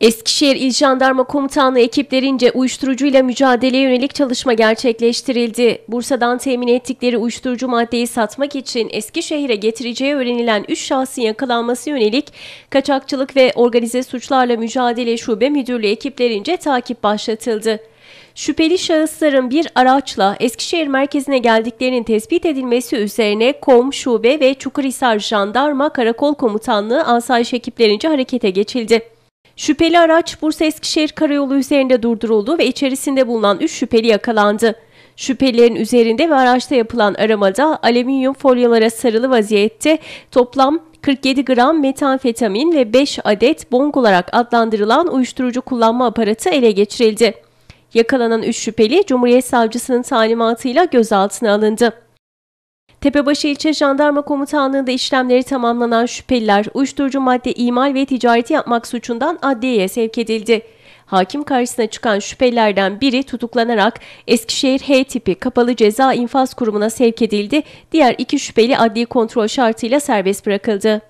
Eskişehir İl Jandarma Komutanlığı ekiplerince uyuşturucuyla mücadeleye yönelik çalışma gerçekleştirildi. Bursa'dan temin ettikleri uyuşturucu maddeyi satmak için Eskişehir'e getireceği öğrenilen 3 şahsın yakalanması yönelik kaçakçılık ve organize suçlarla mücadele şube müdürlüğü ekiplerince takip başlatıldı. Şüpheli şahısların bir araçla Eskişehir merkezine geldiklerinin tespit edilmesi üzerine KOM, Şube ve Çukurhisar Jandarma Karakol Komutanlığı asayiş ekiplerince harekete geçildi. Şüpheli araç Bursa-Eskişehir Karayolu üzerinde durduruldu ve içerisinde bulunan 3 şüpheli yakalandı. Şüphelilerin üzerinde ve araçta yapılan aramada alüminyum folyalara sarılı vaziyette toplam 47 gram metanfetamin ve 5 adet bong olarak adlandırılan uyuşturucu kullanma aparatı ele geçirildi. Yakalanan 3 şüpheli Cumhuriyet Savcısının talimatıyla gözaltına alındı. Tepebaşı İlçe Jandarma Komutanlığı'nda işlemleri tamamlanan şüpheliler uyuşturucu madde imal ve ticareti yapmak suçundan adliyeye sevk edildi. Hakim karşısına çıkan şüphelilerden biri tutuklanarak Eskişehir H tipi kapalı ceza infaz kurumuna sevk edildi. Diğer iki şüpheli adli kontrol şartıyla serbest bırakıldı.